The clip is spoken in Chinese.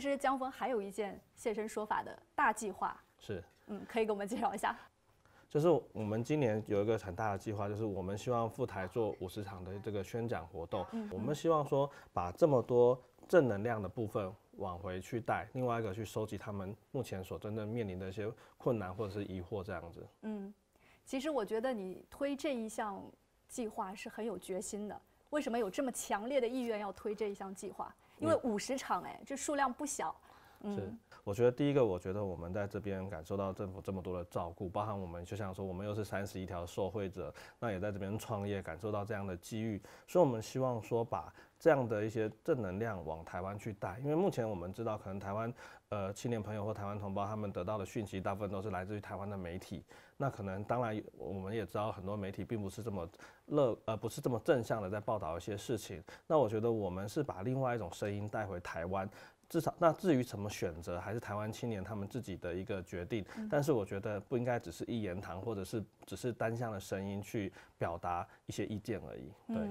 其实江峰还有一件现身说法的大计划，是，嗯，可以给我们介绍一下。就是我们今年有一个很大的计划，就是我们希望赴台做五十场的这个宣讲活动。我们希望说把这么多正能量的部分往回去带，另外一个去收集他们目前所真正面临的一些困难或者是疑惑这样子。嗯，其实我觉得你推这一项计划是很有决心的。为什么有这么强烈的意愿要推这一项计划？因为五十场，哎，这数量不小。是，我觉得第一个，我觉得我们在这边感受到政府这么多的照顾，包含我们，就像说我们又是三十一条受惠者，那也在这边创业，感受到这样的机遇，所以我们希望说把。这样的一些正能量往台湾去带，因为目前我们知道，可能台湾呃青年朋友或台湾同胞他们得到的讯息大部分都是来自于台湾的媒体。那可能当然我们也知道，很多媒体并不是这么乐呃不是这么正向的在报道一些事情。那我觉得我们是把另外一种声音带回台湾，至少那至于怎么选择，还是台湾青年他们自己的一个决定。但是我觉得不应该只是一言堂，或者是只是单向的声音去表达一些意见而已。对。